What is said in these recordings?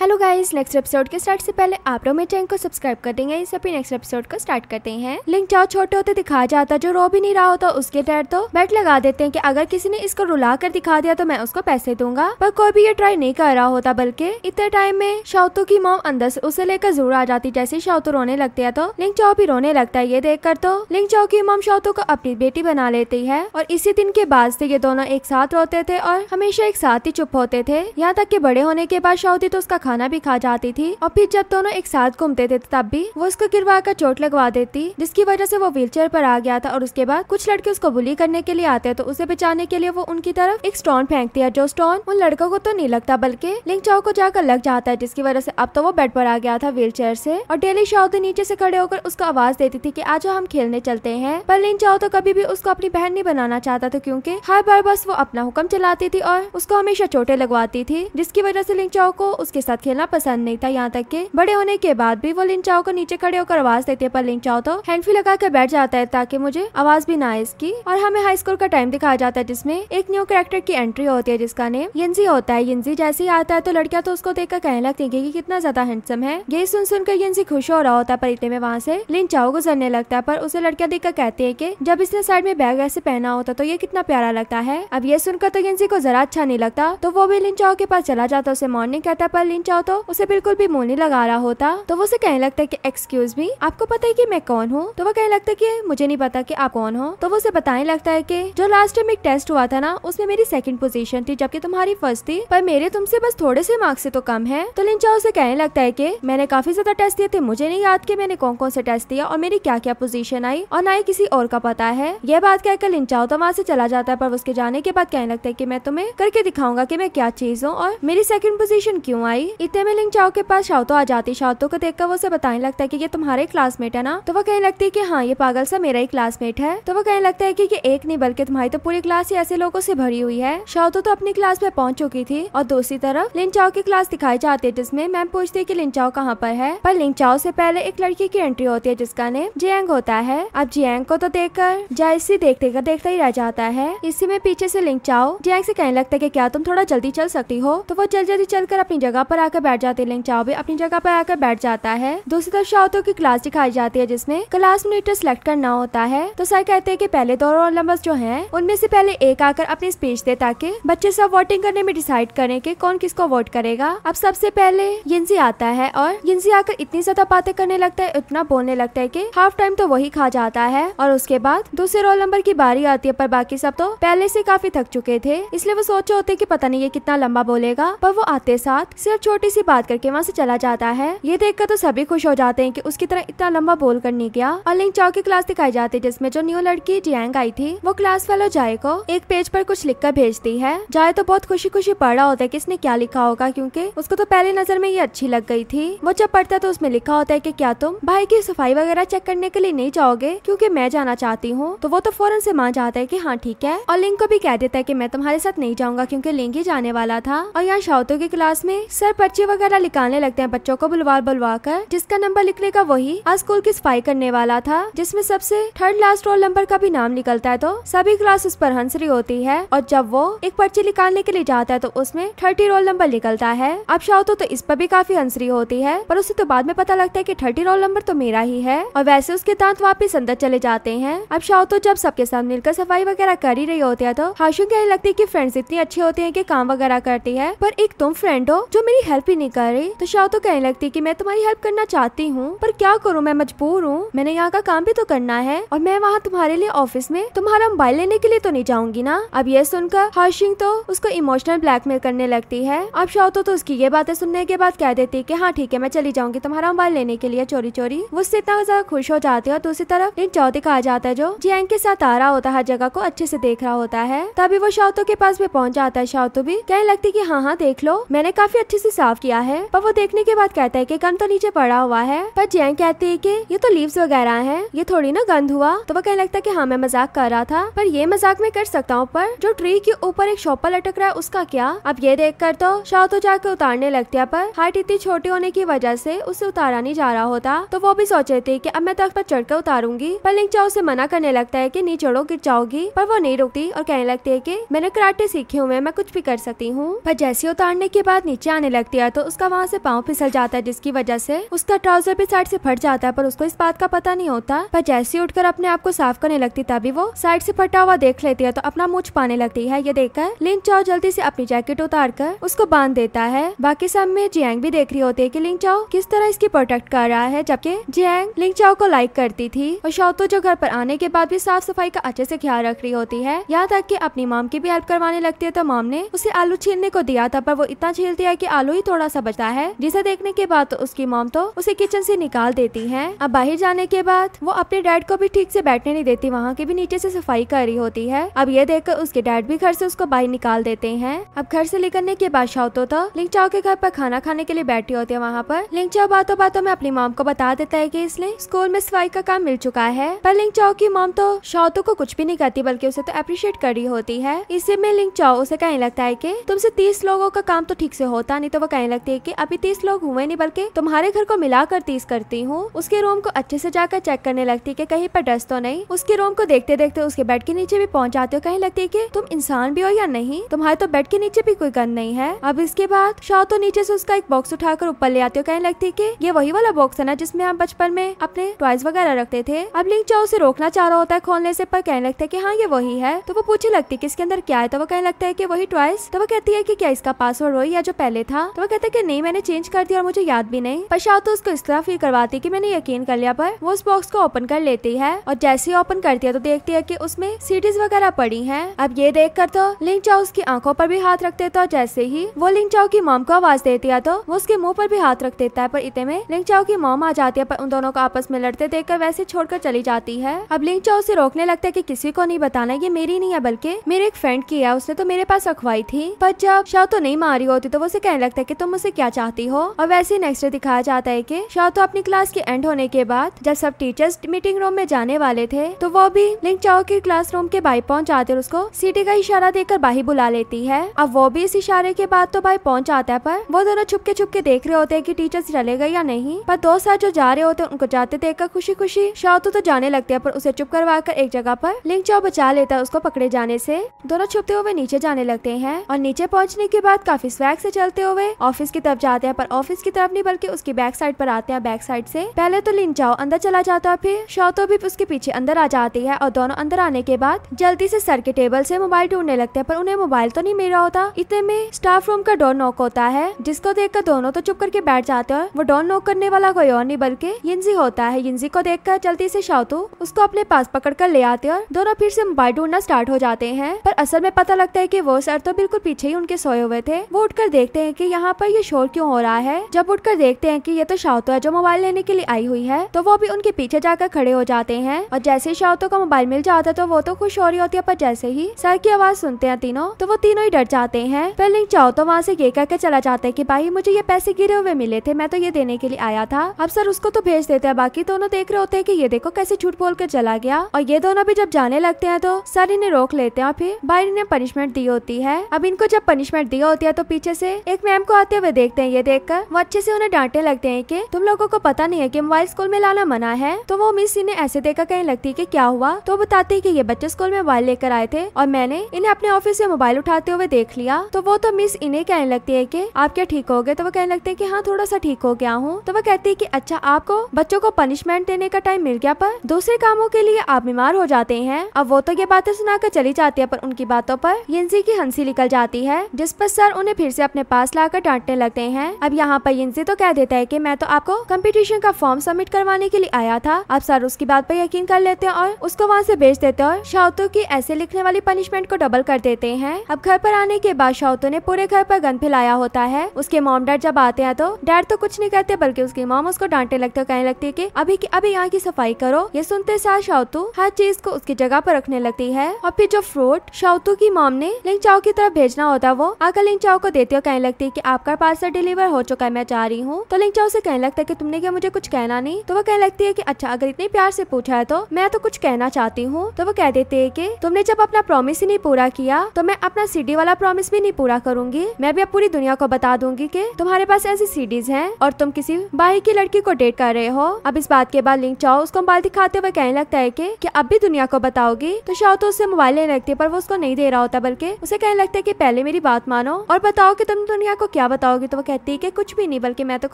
hello guys next episode के start से पहले आप लोग मेरे चैनल को सब्सक्राइब कर देंगे इस अपनी नेक्स्ट एपिसोड को स्टार्ट करते हैं लिंक जाओ छोटे होते दिखाया जाता जो रो भी नहीं रहा होता उसके डर तो बैट लगा देते हैं कि अगर किसी ने इसको रुला कर दिखा दिया तो मैं उसको पैसे दूंगा पर कोई भी ये ट्राई नहीं कर रहा होता बल्कि इतने टाइम में शौतू की मोम अंदर से उसे लेकर जोर आ जाती जैसे शाउतो रोने लगते है तो लिंक चाव भी रोने लगता है ये देख कर तो लिंक चाव की मोम शौतू को अपनी बेटी बना लेती है और इसी दिन के बाद से ये दोनों एक साथ रोते थे और हमेशा एक साथ ही चुप होते थे यहाँ तक के बड़े होने के बाद शौती तो उसका खाना भी खा जाती थी और फिर जब दोनों एक साथ घूमते थे तो तब भी वो उसको गिरवा कर चोट लगवा देती जिसकी वजह से वो व्हील चेयर पर आ गया था और उसके बाद कुछ लड़के उसको बुली करने के लिए आते तो उसे बचाने के लिए वो उनकी तरफ एक स्टोन फेंकती है जो स्टोन उन लड़कों को तो नहीं लगता बल्कि लिंग चौक को जाकर लग जाता है जिसकी वजह से अब तो वो बेड पर आ गया था व्हील चेयर से और डेली शाओ तो नीचे से खड़े होकर उसको आवाज देती थी की आज हम खेलने चलते हैं पर लिंग चाओ तो कभी भी उसको अपनी बहन नहीं बनाना चाहता था क्यूँकी हर बार बस वो अपना हुक्म चलाती थी और उसको हमेशा चोटें लगवाती थी जिसकी वजह से लिंग चाओ को उसके साथ साथ खेलना पसंद नहीं था यहाँ तक कि बड़े होने के बाद भी वो लिंचाओ को नीचे खड़े होकर आवाज देते है पर लिंचाओ तो हैंडफी लगा के बैठ जाता है ताकि मुझे आवाज भी ना आए इसकी और हमें हाई स्कूल का टाइम दिखाया जाता है जिसमे एक न्यू कैरेक्टर की एंट्री होती है जिसका नेम यंजी होता है यंजी जैसे ही आता है तो लड़किया तो उसको देखकर कहने लगती है की कितना ज्यादा हैंडसम है ये सुन सुनकर यंजी खुश हो रहा होता है पर इतने में वहाँ से लिंचाओ गुजरने लगता है पर उसे लड़कियां देखकर कहती है की जब इसने साइड में बैग ऐसे पहना होता तो ये कितना प्यारा लगता है अब ये सुनकर तो यंजी को जरा अच्छा नहीं लगता तो वो भी लिंचाओ के पास चला जाता उसे मॉर्निंग कहता है पर लिन जाओ तो उसे बिल्कुल भी मुंह नहीं लगा रहा होता तो वो उसे कहने लगता है की एक्सक्यूज मी आपको पता है की मैं कौन हूँ तो वो कहने लगता है की मुझे नहीं पता की आप कौन हो तो वो उसे बताने लगता है की जो लास्ट टाइम एक टेस्ट हुआ था ना उसमें मेरी सेकंड पोजीशन थी जबकि तुम्हारी फर्स्ट थी पर मेरे तुमसे बस थोड़े से मार्क्स से तो कम है तो लिंचा उसे कहने लगता है की मैंने काफी ज्यादा टेस्ट दिए थे मुझे नहीं याद की मैंने कौन कौन से टेस्ट दिया और मेरी क्या क्या पोजीशन आई और ना ही किसी और का पता है यह बात कहकर लिंचाओ तो वहाँ से चला जाता है पर उसके जाने के बाद कहने लगता है की मैं तुम्हें करके दिखाऊंगा की मैं क्या चीज हूँ और मेरी सेकंड पोजिशन क्यूँ आई इतने में लिंग चाओ के पास शाउतो आ जाती शाउतो को देखकर वो उसे बताने लगता है कि ये तुम्हारे क्लासमेट है ना तो वो कहने लगती है कि हाँ ये पागल सा मेरा ही क्लासमेट है तो वो कहने लगता है कि ये एक नहीं बल्कि तुम्हारी तो पूरी क्लास ही ऐसे लोगों से भरी हुई है शौतो तो अपनी क्लास में पहुंच चुकी थी और दूसरी तरफ चाओ की क्लास दिखाई जाती है जिसमे मैम पूछती है की चाओ कहाँ पर है पर चाओ से पहले एक लड़की की एंट्री होती है जिसका नेम जियांग होता है अब जियांग को तो देख कर जायसी देखते देखता ही रह जाता है इसी में पीछे से लिंग चाओ जियांग से कहने लगता है की क्या तुम थोड़ा जल्दी चल सकती हो तो वो जल्दी जल्दी चलकर अपनी जगह पर आकर बैठ जाते हैं लिंग चाओ भी अपनी जगह पर आकर बैठ जाता है दूसरी तरफ शाओतो की क्लास दिखाई जाती है जिसमें क्लास मीटर सेलेक्ट करना होता है तो सर कहते हैं की पहले दोनों ओलम्पस जो है उनमें से पहले एक आकर अपनी स्पीच दे ताकि बच्चे सब वोटिंग करने में डिसाइड करें कि कौन किसको वोट करेगा अब सबसे पहले यिनसी आता है और यिनसी आकर इतनी ज्यादा बातें करने लगता है इतना बोलने लगता है कि हाफ टाइम तो वही खा जाता है और उसके बाद दूसरे रोल नंबर की बारी आती है पर बाकी सब तो पहले से काफी थक चुके थे इसलिए वो सोचे होते कि पता नहीं ये कितना लंबा बोलेगा पर वो आते साथ सिर्फ छोटी सी बात करके वहाँ से चला जाता है ये देखकर तो सभी खुश हो जाते हैं कि उसकी तरह इतना लंबा बोल कर नहीं गया और लिंग चौकी की क्लास दिखाई जाती है जिसमे जो न्यू लड़की जियांग आई थी वो क्लास वालों जाय को एक पेज पर कुछ लिख कर भेजती है जाय तो बहुत खुशी खुशी पढ़ रहा होता है की इसने क्या लिखा होगा क्यूँकी उसको तो पहले नजर में ये अच्छी लग गई थी वो जब पढ़ता तो उसमें लिखा होता है की क्या तुम भाई की सफाई वगैरह चेक करने के लिए नहीं जाओगे क्यूँकी मैं जाना चाहती हूँ तो वो तो फौरन से मान जाता है की हाँ ठीक है और लिंग को भी कह देता है की मैं तुम्हारे साथ नहीं जाऊंगा क्यूँकी लिंग ही जाने वाला था और यहाँ शाउतो की क्लास में सर पर्चे वगैरह निकालने लगते हैं बच्चों को बुलवा बुलवा कर जिसका नंबर लिखने का वही स्कूल की सफाई करने वाला था जिसमे सबसे थर्ड लास्ट रोल नंबर का भी नाम निकलता है तो सभी क्लास उस पर हंसरी होती है और जब वो एक पर्ची निकालने के लिए जाता है तो उसमें थर्टी रोल नंबर निकलता है अब शाउतो तो इस पर भी काफी हंसरी होती है पर उसे तो बाद में पता लगता है की थर्टी रोल नंबर तो मेरा ही है और वैसे उसके दांत वापिस अंदर चले जाते हैं अब शाउतो जब सबके साथ मिलकर सफाई वगैरह कर ही रही होती है तो हाशु कहने लगती है की फ्रेंड्स इतनी अच्छी होती है की काम वगैरह करती है पर एक तुम फ्रेंड हो जो मेरी हेल्प ही नहीं कर रही तो शाह तो कहने लगती की मैं तुम्हारी हेल्प करना चाहती हूँ पर क्या करूँ मैं मजबूर हूँ मैंने यहाँ का काम भी तो करना है और मैं वहाँ तुम्हारे लिए ऑफिस में तुम्हारा मोबाइल लेने के लिए तो नहीं जाऊंगी ना अब ये सुनकर हर्षिंग तो उसको इमोशनल ब्लैकमेल करने लगती है अब शाह तो, तो उसकी ये बातें सुनने के बाद कह देती है की हाँ ठीक है मैं चली जाऊंगी तुम्हारा मोबाइल लेने के लिए चोरी चोरी वो उससे इतना ज्यादा खुश हो जाती है और दूसरी तरफ इन चौथी कहा जाता है जो जियांग के साथ आ रहा होता है हर जगह को अच्छे से देख रहा होता है तभी वो शौतो के पास भी पहुंच जाता है शाह तो भी कहने लगती की हाँ हाँ देख लो मैंने काफी अच्छे से साफ किया है पर वो देखने के बाद कहता है की गंद तो नीचे पड़ा हुआ है पर जैन कहती है कि ये तो लीव्स वगैरह है ये थोड़ी ना गंद हुआ तो वो कहने लगता है की हाँ मैं मजाक कर रहा था पर ये मजाक मैं कर सकता हूँ पर जो ट्री के ऊपर एक शॉपर लटक रहा है उसका क्या अब ये देख कर तो शाह तो जाकर उतारने लगते हैं पर हाइट इतनी छोटी होने की वजह से उसे उतारा नहीं जा रहा होता तो वो भी सोचे थे की अब मैं तख्त पर चढ़कर उतारूंगी पर लिंक चाओ उसे मना करने लगता है की नहीं चढ़ो गिर जाओगी पर वो नहीं रुकती और कहने लगती है की मैंने कराटे सीखे हुए मैं कुछ भी कर सकती हूँ पर जैसे उतारने के बाद नीचे आने लगती रख है तो उसका वहाँ से पाँव फिसल जाता है जिसकी वजह से उसका ट्राउजर भी साइड से फट जाता है पर उसको इस बात का पता नहीं होता पर जैसे उठकर अपने आप को साफ करने लगती तभी वो साइड से फटा हुआ देख लेती है तो अपना मुँह छुपाने लगती है ये देखकर लिंग चाओ जल्दी से अपनी जैकेट उतार कर उसको बांध देता है बाकी सब में जियांग भी देख रही होती है की लिंग चाओ किस तरह इसकी प्रोटेक्ट कर रहा है जबकि जियांग लिंग चाओ को लाइक करती थी और शौतो जो घर पर आने के बाद भी साफ सफाई का अच्छे से ख्याल रख रही होती है यहाँ तक की अपनी माम की भी हेल्प करवाने लगती है तो माम ने उसे आलू छीलने को दिया था पर वो इतना छीलती है की आलू ही थोड़ा सा बचता है जिसे देखने के बाद तो उसकी मोम तो उसे किचन से निकाल देती है अब बाहर जाने के बाद वो अपने डैड को भी ठीक से बैठने नहीं देती वहाँ की भी नीचे से सफाई कर रही होती है अब ये देखकर उसके डैड भी घर से उसको बाहर निकाल देते हैं अब घर से निकलने के बाद शाउतो तो, तो लिंगचाओ के घर पर खाना खाने के लिए बैठी होती है वहाँ पर चाव बातों बातों में अपनी माम को बता देता है की इसलिए स्कूल में सफाई का काम मिल चुका है पर चाव की मोम तो शौतो को कुछ भी नहीं कहती बल्कि उसे तो अप्रिशिएट कर रही होती है इसी में चाओ उसे कहने लगता है की तुमसे तीस लोगों का काम तो ठीक से होता नहीं तो वो कहने लगती है की अभी तीस लोग हुए नहीं बल्कि तुम्हारे घर को मिलाकर तीस करती हूँ उसके रूम को अच्छे से जाकर चेक करने लगती है की कहीं पर डस्ट तो नहीं उसके रूम को देखते देखते उसके बेड के नीचे भी पहुँच जाते हो कहने लगती है की तुम इंसान भी हो या नहीं तुम्हारे तो बेड के नीचे भी कोई गन नहीं है अब इसके बाद शाह तो नीचे से उसका एक बॉक्स उठाकर ऊपर ले आते हो कहने लगती है की ये वही वाला बॉक्स है ना जिसमे हम बचपन में अपने टॉयज वगैरह रखते थे अब लिंक चाह उसे रोकना चाह रहा होता है खोलने से पर कहने लगता है की हाँ ये वही है तो वो पूछे लगती है कि इसके अंदर क्या है तो वो कहने लगता है की वही टॉयस तो वो कहती है की क्या इसका पासवर्ड वही है जो पहले था तो वो कहता है कि नहीं मैंने चेंज कर दिया और मुझे याद भी नहीं पशाव तो उसको इस तरह फील करवाती कि मैंने यकीन कर लिया पर वो उस बॉक्स को ओपन कर लेती है और जैसे ही ओपन करती है तो देखती है की उसमें सीडीज वगैरह पड़ी है अब ये देख कर तो लिंग चाओ उसकी आंखों पर भी हाथ रख देता है जैसे ही वो लिंग चाओ की मॉम को आवाज देती है तो वो उसके मुंह पर भी हाथ रख देता है पर इतने में लिंग चाओ की मॉम आ जाती है पर उन दोनों को आपस में लड़ते कर वैसे छोड़कर चली जाती है अब लिंग चाओ उसे रोकने लगता है की किसी को नहीं बताना ये मेरी नहीं है बल्कि मेरे एक फ्रेंड की है उसने तो मेरे पास रखवाई थी पर जब शाह तो नहीं मारी होती तो वो उसे कहने लगता लगता है कि तुम उसे क्या चाहती हो और वैसे ही नेक्स्ट डे दिखाया जाता है कि तो अपनी क्लास के एंड होने के बाद जब सब टीचर्स मीटिंग रूम में जाने वाले थे तो वो भी लिंक चाओ के क्लास रूम के बाई पहुंच जाते उसको सीटी का इशारा देकर बाही बुला लेती है अब वो भी इस इशारे के बाद तो भाई पहुंच आता है पर वो दोनों छुपके छुपके देख रहे होते हैं कि टीचर्स चले गए या नहीं पर दो साथ जो जा रहे होते हैं उनको जाते देखकर खुशी खुशी शाह तो, तो जाने लगते है पर उसे चुप करवा कर एक जगह पर लिंक चाओ बचा लेता है उसको पकड़े जाने से दोनों छुपते हुए नीचे जाने लगते हैं और नीचे पहुंचने के बाद काफी स्वैग से चलते हुए हुए ऑफिस की तरफ जाते हैं पर ऑफिस की तरफ नहीं बल्कि उसकी बैक साइड पर आते हैं बैक साइड से पहले तो लिन चाओ अंदर चला जाता है फिर शौतो भी उसके पीछे अंदर आ जाती है और दोनों अंदर आने के बाद जल्दी से सर के टेबल से मोबाइल ढूंढने लगते हैं पर उन्हें मोबाइल तो नहीं मिल रहा होता इतने में स्टाफ रूम का डोर नॉक होता है जिसको देखकर दोनों तो चुप करके बैठ जाते हैं वो डोर नॉक करने वाला कोई और नहीं बल्कि यिनजी होता है यिनजी को देखकर जल्दी से शौतो उसको अपने पास पकड़ कर ले आते हैं दोनों फिर से मोबाइल ढूंढना स्टार्ट हो जाते हैं पर असल में पता लगता है की वो सर तो बिल्कुल पीछे ही उनके सोए हुए थे वो उठकर देखते है की यहाँ पर ये शोर क्यों हो रहा है जब उठकर देखते हैं कि ये तो शाहतो है जो मोबाइल लेने के लिए आई हुई है तो वो भी उनके पीछे जाकर खड़े हो जाते हैं और जैसे ही शाहतो का मोबाइल मिल जाता है तो वो तो खुश हो रही होती है पर जैसे ही सर की आवाज सुनते हैं तीनों तो वो तीनों ही डर जाते हैं फिर लिंक चाहो तो वहाँ से ये कहकर चला जाता है की भाई मुझे ये पैसे गिरे हुए मिले थे मैं तो ये देने के लिए आया था अब सर उसको तो भेज देते हैं बाकी दोनों देख रहे होते हैं की ये देखो कैसे झूठ बोल कर चला गया और ये दोनों भी जब जाने लगते हैं तो सर इन्हें रोक लेते हैं और फिर भाई इन्हें पनिशमेंट दी होती है अब इनको जब पनिशमेंट दी होती है तो पीछे से एक मैम को आते हुए देखते हैं ये देखकर वो अच्छे से उन्हें डांटने लगते हैं कि तुम लोगों को पता नहीं है कि मोबाइल स्कूल में लाना मना है तो वो मिस इन्हें ऐसे देखकर कहीं लगती है कि क्या हुआ तो बताते हैं कि ये बच्चे स्कूल में मोबाइल लेकर आए थे और मैंने इन्हें अपने ऑफिस से मोबाइल उठाते हुए देख लिया तो वो तो मिस इन्हें कहने लगती है की आप क्या ठीक हो गए तो वो कहने लगते है की हाँ थोड़ा सा ठीक हो गया हूँ तो वो कहती है की अच्छा आपको बच्चों को पनिशमेंट देने का टाइम मिल गया पर दूसरे कामों के लिए आप बीमार हो जाते हैं अब वो तो ये बातें सुनाकर चली जाती है पर उनकी बातों पर यंसी की हंसी निकल जाती है जिस पर सर उन्हें फिर से अपने पास लाकर आकर डांटने लगते हैं अब यहाँ पर इनसे तो कह देता है की मैं तो आपको कम्पिटिशन का फॉर्म सबमिट करवाने के लिए आया था अब सर उसकी बात पर यकीन कर लेते हैं और उसको वहाँ से भेज देते हैं और शाउतो की ऐसे लिखने वाली पनिशमेंट को डबल कर देते हैं अब घर पर आने के बाद शाउतो ने पूरे घर पर गन फैलाया होता है उसके मोम डैड जब आते हैं तो डैड तो कुछ नहीं करते बल्कि उसकी मोम उसको डांटने लगते कहने लगती है की अभी की अभी यहाँ की सफाई करो ये सुनते साथ शाउतू हर चीज को उसकी जगह पर रखने लगती है और फिर जो फ्रूट शाउतू की मोम ने लिंग चाओ की तरफ भेजना होता है वो आकर लिंग चाओ को देती है कहने लगती है की आपका पार्सल डिलीवर हो चुका है मैं चाह रही हूँ तो लिंचा उसे कहने लगता है की तुमने क्या मुझे कुछ कहना नहीं तो वो कहने लगती है की अच्छा अगर इतने प्यार से पूछा है तो मैं तो कुछ कहना चाहती हूँ तो वो कह देते है की तुमने जब अपना प्रोमिस ही नहीं पूरा किया तो मैं अपना सीडी वाला प्रोमिस भी नहीं पूरा करूंगी मैं भी अब पूरी दुनिया को बता दूंगी की तुम्हारे पास ऐसी सीडीज है और तुम किसी बाहर की लड़की को डेट कर रहे हो अब इस बात के बाद लिंक चाओ उसको मोबाइल दिखाते हुए कहने लगता है की कि अब भी दुनिया को बताओगी तो शाओ तो उससे मोबाइल लेने लगती है पर वो उसको नहीं दे रहा होता बल्कि उसे कहने लगता है की पहले मेरी बात मानो और बताओ की तुम दुनिया को क्या बताओगी तो वो कहती है कि कुछ भी नहीं बल्कि मैं तो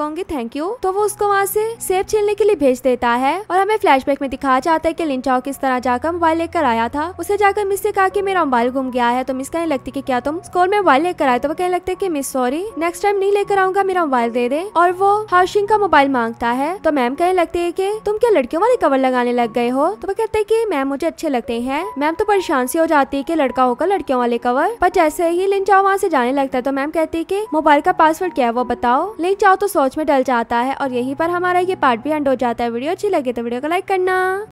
कहूंगी थैंक यू तो वो उसको वहाँ से सेब छीनने के लिए भेज देता है और हमें फ्लैशबैक में दिखाया जाता है कि लिंचाओ किस तरह जाकर मोबाइल लेकर आया था उसे जाकर मिस से कहा कि मेरा मोबाइल घूम गया है तो मिस कहने लगती की क्या तुम स्कूल में मोबाइल लेकर आए तो वो कहने लगते की मिस सॉरी नेक्स्ट टाइम नहीं लेकर आऊंगा मेरा मोबाइल दे दे और वो हाउसिंग का मोबाइल मांगता है तो मैम कहने लगती है की तुम क्या लड़कियों वाले कवर लगाने लग गए हो तो वो कहते हैं की मैम मुझे अच्छे लगते हैं मैम तो परेशान सी हो जाती है की लड़का होकर लड़कियों वाले कवर पर जैसे ही लिंचाओ वहाँ से जाने लगता है तो मैम कहती है की मोबाइल मोबाइल का पासवर्ड क्या है वो बताओ लिंक चाहो तो सोच में डल जाता है और यहीं पर हमारा ये पार्ट भी एंड हो जाता है वीडियो अच्छी लगे तो वीडियो को लाइक करना